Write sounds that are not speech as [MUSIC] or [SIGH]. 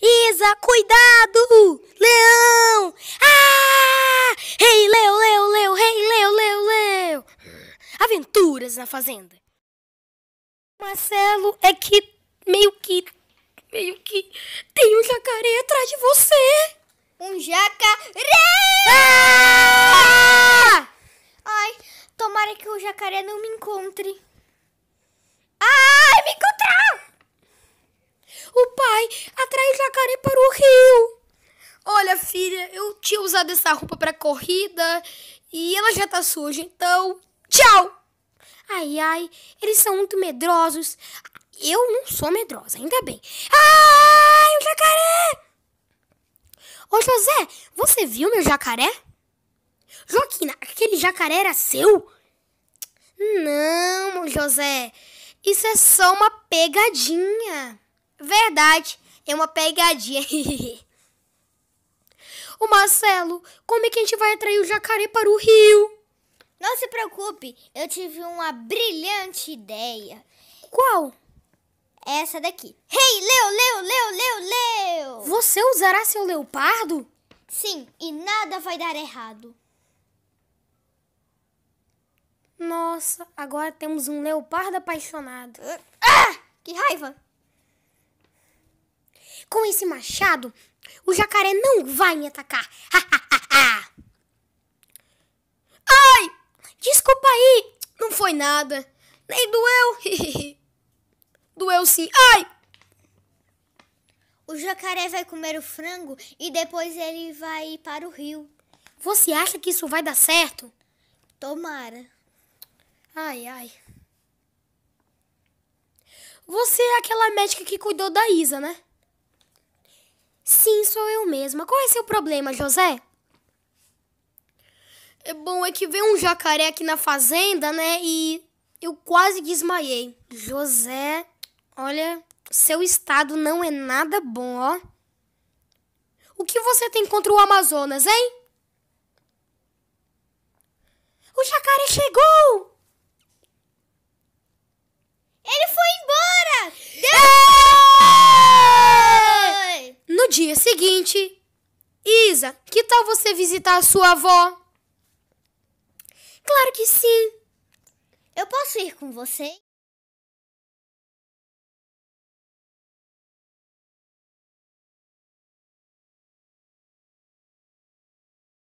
Isa, cuidado! Leão! Ah! Rei hey, Leo, Leo, Leo, Rei hey, Leo, Leo, Leo! Aventuras na Fazenda. Marcelo é que meio que. meio que. tem um jacaré atrás de você! Um jacaré! Ah! Ai, tomara que o jacaré não me encontre. Ah! filha, eu tinha usado essa roupa pra corrida e ela já tá suja, então tchau! Ai, ai, eles são muito medrosos. Eu não sou medrosa, ainda bem. Ai, o jacaré! Ô, José, você viu meu jacaré? Joaquina, aquele jacaré era seu? Não, José. Isso é só uma pegadinha. Verdade, é uma pegadinha. [LAUGHS] Ô Marcelo, como é que a gente vai atrair o jacaré para o rio? Não se preocupe, eu tive uma brilhante ideia. Qual? Essa daqui. hey, leu, leu, leu, leu, leu! Você usará seu leopardo? Sim, e nada vai dar errado. Nossa, agora temos um leopardo apaixonado. Ah! Que raiva! Com esse machado, o jacaré não vai me atacar. Ai! Desculpa aí! Não foi nada. Nem doeu. [LAUGHS] doeu sim. Ai! O jacaré vai comer o frango e depois ele vai para o rio. Você acha que isso vai dar certo? Tomara. Ai, ai. Você é aquela médica que cuidou da Isa, né? Sim, sou eu mesma. Qual é seu problema, José? É bom, é que veio um jacaré aqui na fazenda, né? E eu quase desmaiei. José, olha, seu estado não é nada bom, ó. O que você tem contra o Amazonas, hein? O jacaré chegou! noite! Isa, que tal você visitar a sua avó? Claro que sim! Eu posso ir com você?